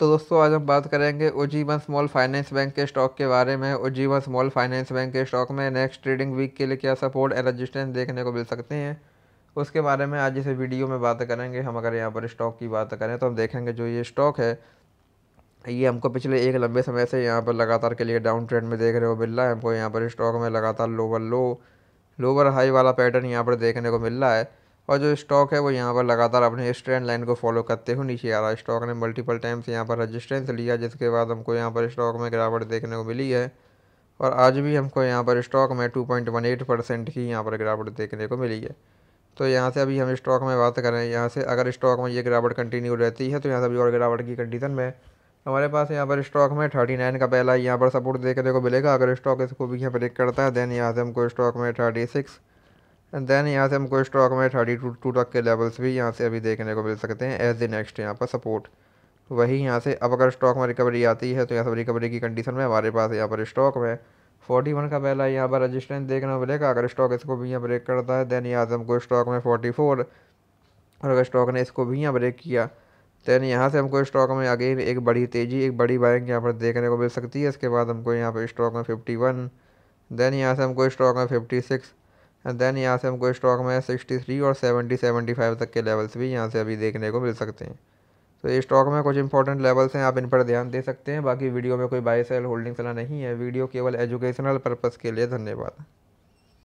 तो दोस्तों आज हम बात करेंगे उजीवन स्मॉल फाइनेंस बैंक के स्टॉक के बारे में उजीवन स्मॉल फाइनेंस बैंक के स्टॉक में नेक्स्ट ट्रेडिंग वीक के लिए क्या सपोर्ट एंड रजिस्टेंस देखने को मिल सकते हैं उसके बारे में आज इसे वीडियो में बात करेंगे हम अगर यहाँ पर स्टॉक की बात करें तो हम देखेंगे जो ये स्टॉक है ये हमको पिछले एक लंबे समय से यहाँ पर लगातार के लिए डाउन ट्रेंड में देख रहे हो मिल रहा है हमको यहाँ पर स्टॉक में लगातार लोवर लो लोवर हाई वाला पैटर्न यहाँ पर देखने को मिल रहा है और जो स्टॉक है वो यहाँ पर लगातार अपने इस ट्रेंड लाइन को फॉलो करते हुए नीचे आ रहा है स्टॉक ने मल्टीपल टाइम्स यहाँ पर रजिस्ट्रेंस लिया जिसके बाद हमको यहाँ पर स्टॉक में गिरावट देखने को मिली है और आज भी हमको यहाँ पर स्टॉक में एट परसेंट की यहाँ पर गिरावट देखने को मिली है तो यहाँ से अभी हम स्टॉक में बात करें यहाँ से अगर स्टॉक में ये गिरावट कंटिन्यू रहती है तो यहाँ से अभी और गिरावट की कंडीशन में हमारे पास यहाँ पर स्टॉक में थर्टी नाइन का पहला यहाँ पर सपोर्ट देखने को मिलेगा अगर स्टॉक इसको भी यहाँ ब्रेक करता है देन यहाँ से हमको स्टॉक में थर्टी सिक्स एंड देन यहाँ से हमको स्टॉक में थर्टी टू टू तक के लेवल्स भी यहाँ से अभी देखने को मिल सकते हैं एज द नेक्स्ट यहाँ पर सपोर्ट वही यहाँ से अब अगर स्टॉक में रिकवरी आती है तो यहाँ से रिकवरी की कंडीशन में हमारे पास यहाँ पर स्टॉक में फोर्टी वन का पहला यहाँ पर रजिस्टेंस देखना मिलेगा अगर स्टॉक इसको भी यहाँ ब्रेक करता है देन यहाँ से हमको स्टॉक में फोर्टी फोर और अगर स्टॉक ने इसको भी यहाँ ब्रेक किया देन यहाँ से हमको स्टॉक में अगेन एक बड़ी तेज़ी एक बड़ी बाइंग यहाँ पर देखने को मिल सकती है इसके बाद हमको यहाँ पर स्टॉक में फिफ्टी वन देन यहाँ से हमको स्टॉक में फिफ्टी सिक्स एंड देन यहाँ से हमको स्टॉक में 63 और 70 75 तक के लेवल्स भी यहाँ से अभी देखने को मिल सकते हैं तो स्टॉक में कुछ इंपॉर्टेंट लेवल्स हैं आप इन पर ध्यान दे सकते हैं बाकी वीडियो में कोई बाय सेल होल्डिंग सलाह नहीं है वीडियो केवल एजुकेशनल पर्पज़ के लिए धन्यवाद